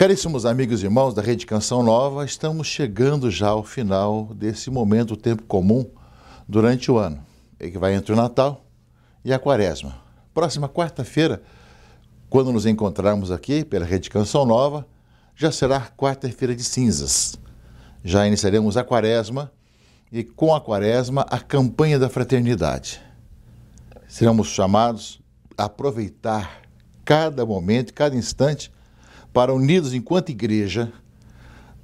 Caríssimos amigos e irmãos da Rede Canção Nova, estamos chegando já ao final desse momento, tempo comum, durante o ano, que vai entre o Natal e a Quaresma. Próxima quarta-feira, quando nos encontrarmos aqui pela Rede Canção Nova, já será quarta-feira de cinzas. Já iniciaremos a Quaresma e, com a Quaresma, a campanha da fraternidade. Seremos chamados a aproveitar cada momento, cada instante para, unidos enquanto igreja,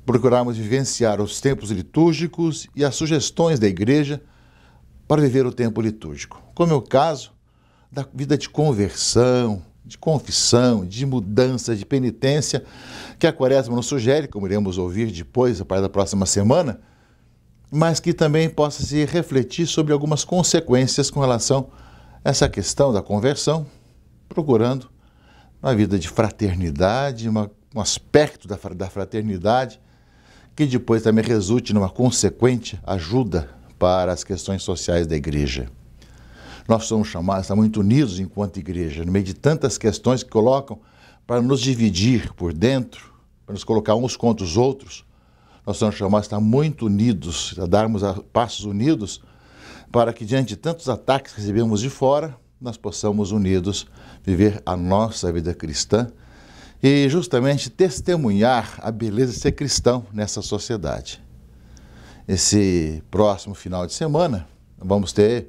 procurarmos vivenciar os tempos litúrgicos e as sugestões da igreja para viver o tempo litúrgico, como é o caso da vida de conversão, de confissão, de mudança, de penitência, que a Quaresma nos sugere, como iremos ouvir depois, a partir da próxima semana, mas que também possa se refletir sobre algumas consequências com relação a essa questão da conversão, procurando uma vida de fraternidade, uma, um aspecto da, da fraternidade que depois também resulte numa consequente ajuda para as questões sociais da igreja. Nós somos chamados, estamos muito unidos enquanto igreja, no meio de tantas questões que colocam para nos dividir por dentro, para nos colocar uns contra os outros. Nós somos chamados a estar muito unidos, a darmos passos unidos, para que diante de tantos ataques que recebemos de fora, nós possamos unidos viver a nossa vida cristã e justamente testemunhar a beleza de ser cristão nessa sociedade. Esse próximo final de semana vamos ter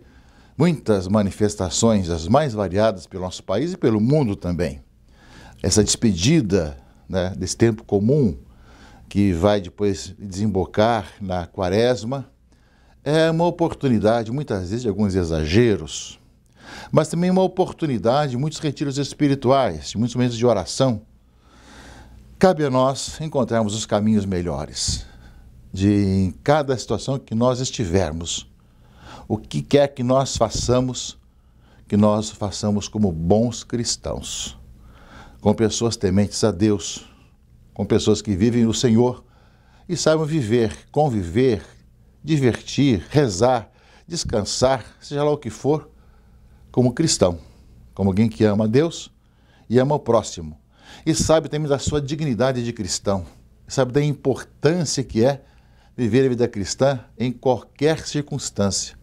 muitas manifestações, as mais variadas pelo nosso país e pelo mundo também. Essa despedida né, desse tempo comum que vai depois desembocar na quaresma é uma oportunidade, muitas vezes, de alguns exageros, mas também uma oportunidade, muitos retiros espirituais, muitos momentos de oração. Cabe a nós encontrarmos os caminhos melhores de em cada situação que nós estivermos. O que quer que nós façamos, que nós façamos como bons cristãos, com pessoas tementes a Deus, com pessoas que vivem o Senhor e saibam viver, conviver, divertir, rezar, descansar, seja lá o que for como cristão, como alguém que ama a Deus e ama o próximo. E sabe também da sua dignidade de cristão, sabe da importância que é viver a vida cristã em qualquer circunstância,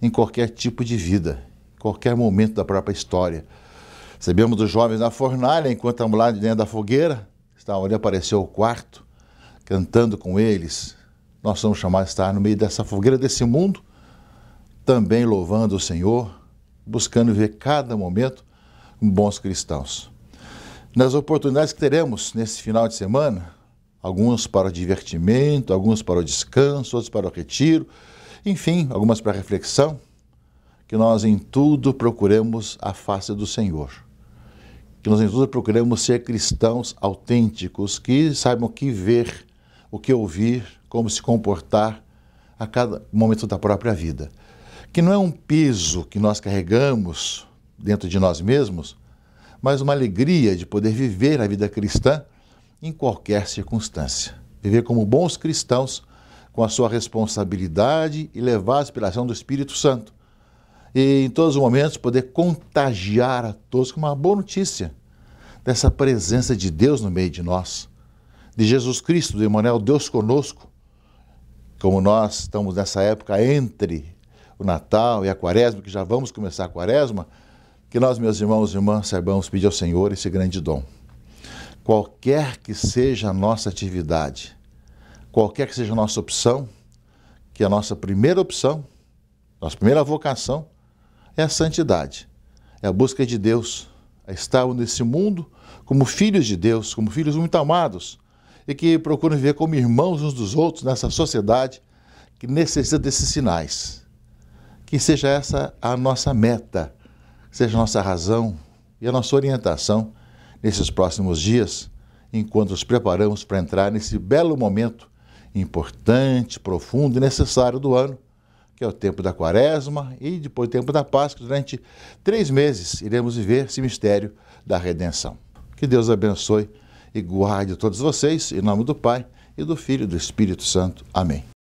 em qualquer tipo de vida, em qualquer momento da própria história. Recebemos dos jovens na fornalha, enquanto estavam lá dentro da fogueira, estavam ali, apareceu o quarto, cantando com eles. Nós somos chamados a estar no meio dessa fogueira desse mundo, também louvando o Senhor, buscando ver cada momento como bons cristãos. Nas oportunidades que teremos nesse final de semana, alguns para o divertimento, alguns para o descanso, outros para o retiro, enfim, algumas para reflexão, que nós em tudo procuremos a face do Senhor. Que nós em tudo procuremos ser cristãos autênticos, que saibam o que ver, o que ouvir, como se comportar a cada momento da própria vida que não é um peso que nós carregamos dentro de nós mesmos, mas uma alegria de poder viver a vida cristã em qualquer circunstância. Viver como bons cristãos, com a sua responsabilidade e levar a inspiração do Espírito Santo. E em todos os momentos poder contagiar a todos com uma boa notícia dessa presença de Deus no meio de nós, de Jesus Cristo, do Emmanuel, Deus conosco, como nós estamos nessa época entre o Natal e a Quaresma, que já vamos começar a Quaresma, que nós, meus irmãos e irmãs, saibamos pedir ao Senhor esse grande dom. Qualquer que seja a nossa atividade, qualquer que seja a nossa opção, que a nossa primeira opção, nossa primeira vocação é a santidade, é a busca de Deus, é estar nesse mundo como filhos de Deus, como filhos muito amados e que procuram viver como irmãos uns dos outros nessa sociedade que necessita desses sinais. Que seja essa a nossa meta, seja a nossa razão e a nossa orientação nesses próximos dias, enquanto nos preparamos para entrar nesse belo momento importante, profundo e necessário do ano, que é o tempo da quaresma e depois o tempo da Páscoa. Durante três meses iremos viver esse mistério da redenção. Que Deus abençoe e guarde todos vocês, em nome do Pai e do Filho e do Espírito Santo. Amém.